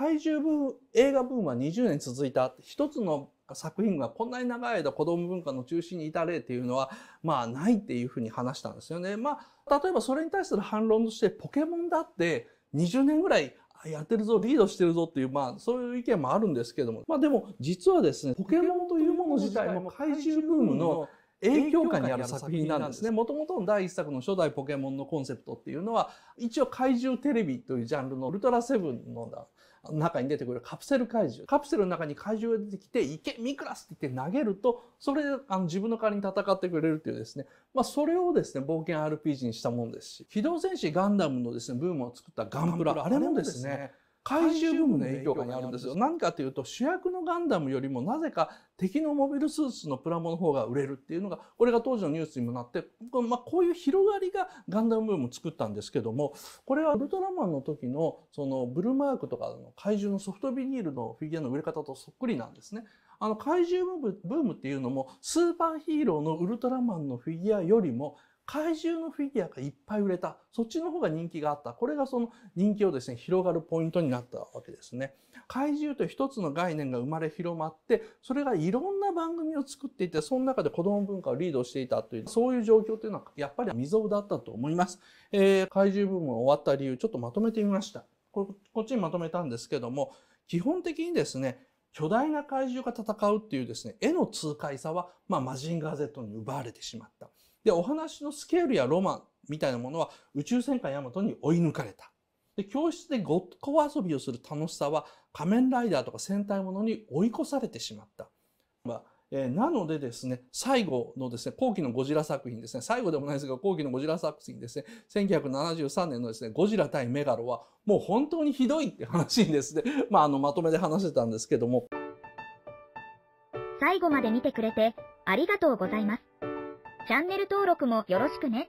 怪獣ブーム映画ブームは20年続いた一つの作品がこんなに長い間子ども文化の中心にいた例っていうのはまあないっていうふうに話したんですよね。まあ、例えばそれに対する反論としてポケモンだって20年ぐらいやってるぞリードしてるぞっていうまあそういう意見もあるんですけどもまあでも実はですねポケモンというもの自体も怪獣ブームの影響下にある作品なんですね。もともとの第1作の初代ポケモンのコンセプトっていうのは、一応怪獣テレビというジャンルのウルトラセブンの中に出てくるカプセル怪獣。カプセルの中に怪獣が出てきて、いけ、ミクラスって言って投げると、それであの自分の代わりに戦ってくれるっていうですね。まあそれをですね、冒険 RPG にしたもんですし、機動戦士ガンダムのですね、ブームを作ったガンプラ。あれもですね怪獣ブームの影響下にあるんですよ。何かというと主役のガンダムよりもなぜか敵のモビルスーツのプラモの方が売れるっていうのがこれが当時のニュースにもなって、まあ、こういう広がりがガンダムブームを作ったんですけどもこれはウルトラマンの時のそのブルーマークとかの怪獣のソフトビニールのフィギュアの売れ方とそっくりなんですね。あの怪獣ブームっていうのもスーパーヒーローのウルトラマンのフィギュアよりも怪獣のフィギュアがいっぱい売れた。そっちの方が人気があった。これがその人気をですね、広がるポイントになったわけですね。怪獣という一つの概念が生まれ広まって、それがいろんな番組を作っていて、その中で子供文化をリードしていたという、そういう状況というのはやっぱり未曾有だったと思います。えー、怪獣ブームが終わった理由、ちょっとまとめてみました。ここっちにまとめたんですけども、基本的にですね、巨大な怪獣が戦うっていうですね、絵の痛快さは、まあ、マジンガー Z に奪われてしまった。で、お話のスケールやロマンみたいなものは宇宙戦艦ヤマトに追い抜かれた。で、教室でごっこ遊びをする楽しさは仮面ライダーとか戦隊ものに追い越されてしまった。まあえー、なのでですね、最後のですね、後期のゴジラ作品ですね、最後でもないですが、後期のゴジラ作品ですね、1973年のですね、ゴジラ対メガロは、もう本当にひどいって話にですね、まあ、あの、まとめで話してたんですけども。最後まで見てくれて、ありがとうございます。チャンネル登録もよろしくね。